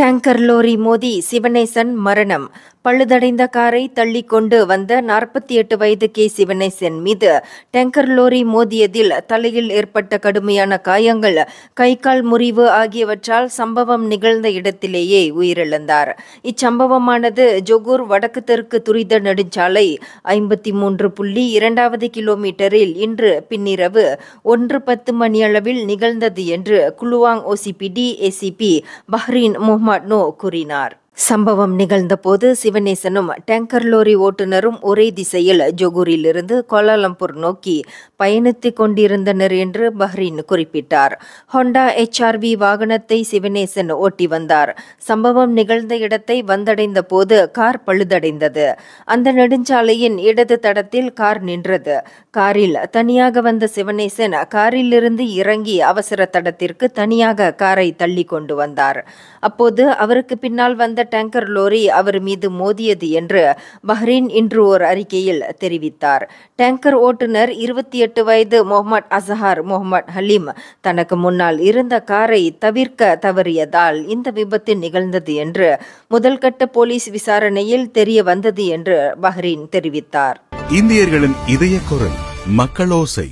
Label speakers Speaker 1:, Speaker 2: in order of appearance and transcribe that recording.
Speaker 1: tanker lorry மோதி சிவனேசன் மரணம் பழுதடைந்த காரை தள்ளி கொண்டு வந்த நாற்பத்தி எட்டு வயது கே சிவனேசன் மீது டேங்கர் லோரி மோதியதில் தலையில் ஏற்பட்ட கடுமையான காயங்கள் கை கால் முறிவு ஆகியவற்றால் சம்பவம் நிகழ்ந்த இடத்திலேயே உயிரிழந்தார் இச்சம்பவமானது ஜொகூர் வடக்கு தெற்கு துரித நெடுஞ்சாலை ஐம்பத்தி மூன்று புள்ளி இரண்டாவது கிலோமீட்டரில் இன்று பின்னிரவு ஒன்று பத்து மணியளவில் நிகழ்ந்தது என்று Kluang OCPD ACP Bahrin Muhamad Noh கூறினார் சம்பவம் நிகழ்ந்தபோது சிவநேசனும் டேங்கர் லோரி ஓட்டுநரும் ஒரே திசையில் ஜொகூரிலிருந்து கோலாலம்பூர் நோக்கி பயணித்துக் கொண்டிருந்தனர் என்று பஹ்ரீன் குறிப்பிட்டார் ஹோண்டா எச்ஆர்வி வாகனத்தை சிவநேசன் ஓட்டி வந்தார் சம்பவம் நிகழ்ந்த இடத்தை வந்தடைந்த போது கார் பழுதடைந்தது அந்த நெடுஞ்சாலையின் இடது தடத்தில் கார் நின்றது காரில் தனியாக வந்த சிவநேசன் காரிலிருந்து இறங்கி அவசர தடத்திற்கு தனியாக காரை தள்ளி கொண்டு வந்தார் அப்போது அவருக்கு பின்னால் வந்த டேங்கர் லோரி அவர் மீது மோதியது என்று பஹ்ரீன் இன்று ஒரு அறிக்கையில் தெரிவித்தார் டேங்கர் ஓட்டுநர் இருபத்தி எட்டு வயது முகமது அசஹார் முகமது ஹலீம் தனக்கு முன்னால் இருந்த காரை தவிர்க்க தவறியதால் இந்த விபத்து நிகழ்ந்தது என்று முதல் கட்ட போலீஸ் விசாரணையில் தெரிய வந்தது என்று பஹ்ரீன் தெரிவித்தார் இந்தியர்களின் இதய குரல் மக்களோசை